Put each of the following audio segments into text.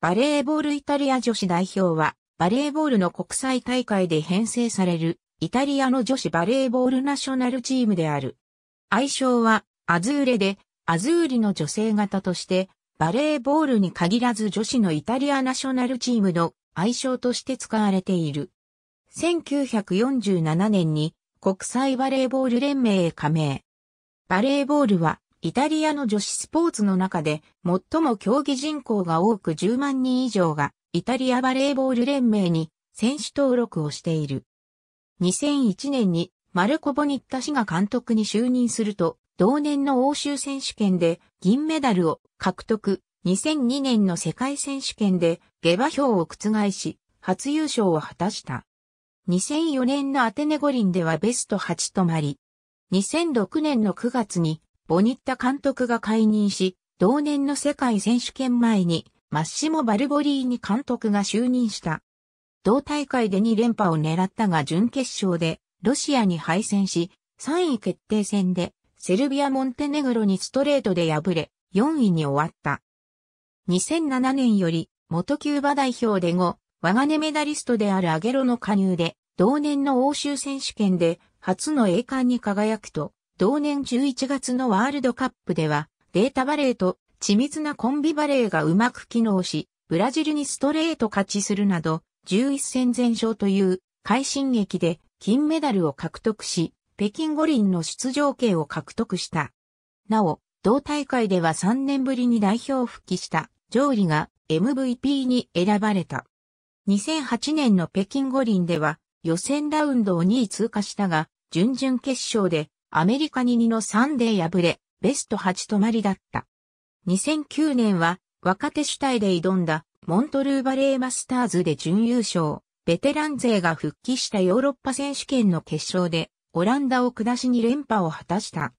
バレーボールイタリア女子代表は、バレーボールの国際大会で編成される、イタリアの女子バレーボールナショナルチームである。愛称は、アズーレで、アズーリの女性型として、バレーボールに限らず女子のイタリアナショナルチームの愛称として使われている。1947年に国際バレーボール連盟へ加盟。バレーボールはイタリアの女子スポーツの中で最も競技人口が多く10万人以上がイタリアバレーボール連盟に選手登録をしている。2001年にマルコ・ボニッタ氏が監督に就任すると同年の欧州選手権で銀メダルを獲得。2002年の世界選手権で下馬評を覆し、初優勝を果たした。2004年のアテネ五輪ではベスト8となり、2006年の9月にボニッタ監督が解任し、同年の世界選手権前に、マッシモ・バルボリーニ監督が就任した。同大会で2連覇を狙ったが準決勝で、ロシアに敗戦し、3位決定戦で、セルビア・モンテネグロにストレートで敗れ、4位に終わった。2007年より、元キューバ代表で後、我がネメダリストであるアゲロの加入で、同年の欧州選手権で、初の栄冠に輝くと、同年11月のワールドカップでは、データバレーと緻密なコンビバレーがうまく機能し、ブラジルにストレート勝ちするなど、11戦全勝という快進撃で金メダルを獲得し、北京五輪の出場権を獲得した。なお、同大会では3年ぶりに代表復帰した上位が MVP に選ばれた。2008年の北京五輪では予選ラウンドを2位通過したが、準々決勝でアメリカに2の3で敗れ、ベスト8止まりだった。2009年は若手主体で挑んだモントルーバレーマスターズで準優勝。ベテラン勢が復帰したヨーロッパ選手権の決勝でオランダを下しに連覇を果たした。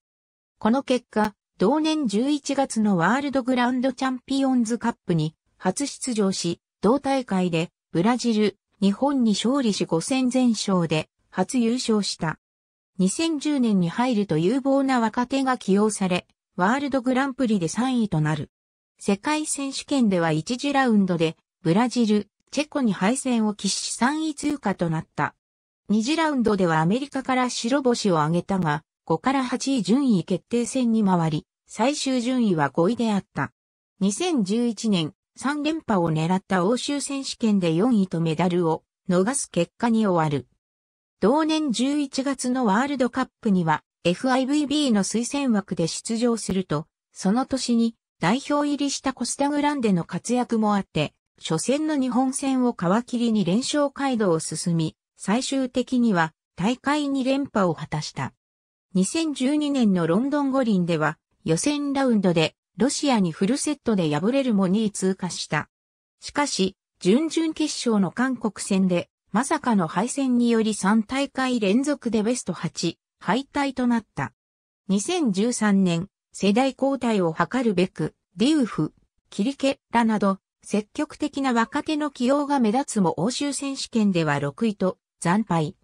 この結果、同年11月のワールドグランドチャンピオンズカップに初出場し、同大会でブラジル、日本に勝利し5戦全勝で初優勝した。2010年に入ると有望な若手が起用され、ワールドグランプリで3位となる。世界選手権では1次ラウンドで、ブラジル、チェコに敗戦を喫し3位通過となった。2次ラウンドではアメリカから白星を挙げたが、5から8位順位決定戦に回り、最終順位は5位であった。2011年、3連覇を狙った欧州選手権で4位とメダルを逃す結果に終わる。同年11月のワールドカップには FIVB の推薦枠で出場すると、その年に代表入りしたコスタグランデの活躍もあって、初戦の日本戦を皮切りに連勝街道を進み、最終的には大会に連覇を果たした。2012年のロンドン五輪では予選ラウンドでロシアにフルセットで敗れるも2位通過した。しかし、準々決勝の韓国戦でまさかの敗戦により3大会連続でベスト8敗退となった。2013年、世代交代を図るべく、ディウフ、キリケラなど、積極的な若手の起用が目立つも欧州選手権では6位と惨敗。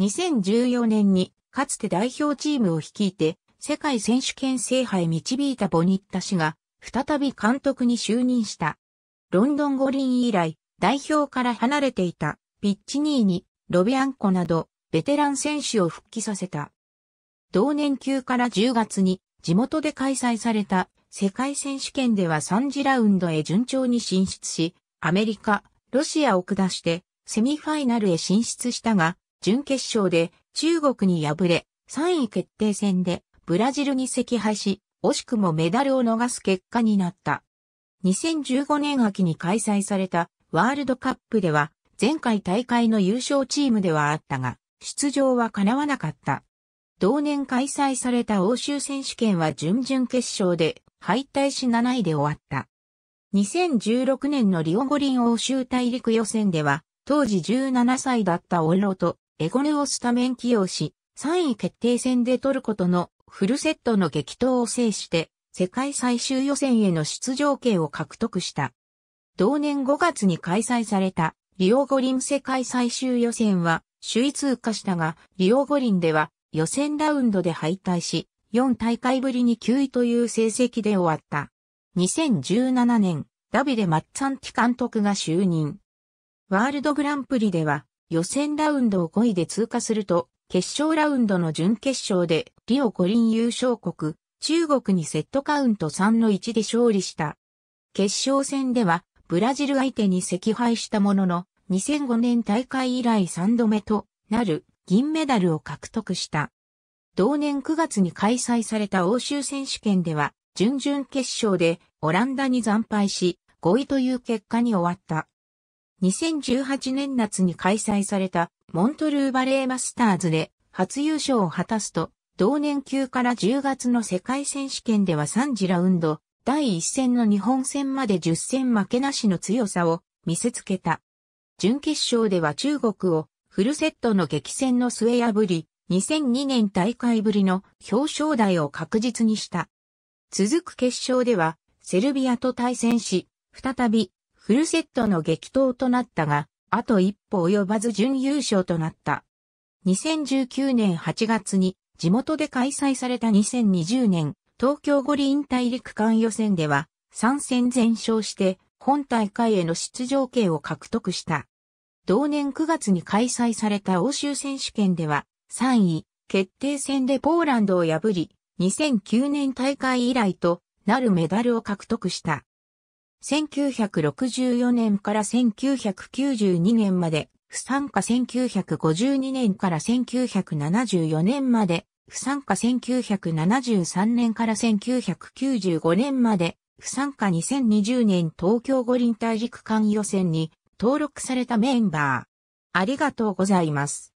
2014年にかつて代表チームを率いて世界選手権制覇へ導いたボニッタ氏が再び監督に就任した。ロンドン五輪以来代表から離れていたピッチニーニ、ロビアンコなど、ベテラン選手を復帰させた。同年9から10月に、地元で開催された世界選手権では3次ラウンドへ順調に進出し、アメリカ、ロシアを下して、セミファイナルへ進出したが、準決勝で中国に敗れ、3位決定戦でブラジルに惜敗し、惜しくもメダルを逃す結果になった。2015年秋に開催されたワールドカップでは前回大会の優勝チームではあったが、出場は叶わなかった。同年開催された欧州選手権は準々決勝で敗退し7位で終わった。2016年のリオ五輪欧州大陸予選では、当時17歳だったオロとエゴネをスタメン起用し、3位決定戦でトルコとのフルセットの激闘を制して、世界最終予選への出場権を獲得した。同年5月に開催されたリオ五輪世界最終予選は首位通過したが、リオ五輪では予選ラウンドで敗退し、4大会ぶりに9位という成績で終わった。2017年、ダビデ・マッツァンティ監督が就任。ワールドグランプリでは予選ラウンドを5位で通過すると、決勝ラウンドの準決勝でリオ五輪優勝国、中国にセットカウント3の1で勝利した。決勝戦ではブラジル相手に惜敗したものの、2005年大会以来3度目となる銀メダルを獲得した。同年9月に開催された欧州選手権では、準々決勝でオランダに惨敗し、5位という結果に終わった。2018年夏に開催されたモントルーバレーマスターズで初優勝を果たすと、同年級から10月の世界選手権では3次ラウンド、第1戦の日本戦まで10戦負けなしの強さを見せつけた。準決勝では中国をフルセットの激戦の末破り、2002年大会ぶりの表彰台を確実にした。続く決勝では、セルビアと対戦し、再びフルセットの激闘となったが、あと一歩及ばず準優勝となった。2019年8月に地元で開催された2020年東京五輪大陸間予選では3戦全勝して本大会への出場権を獲得した。同年9月に開催された欧州選手権では3位決定戦でポーランドを破り2009年大会以来となるメダルを獲得した。1964年から1992年まで不参加1952年から1974年まで不参加1973年から1995年まで不参加2020年東京五輪大陸間予選に登録されたメンバー。ありがとうございます。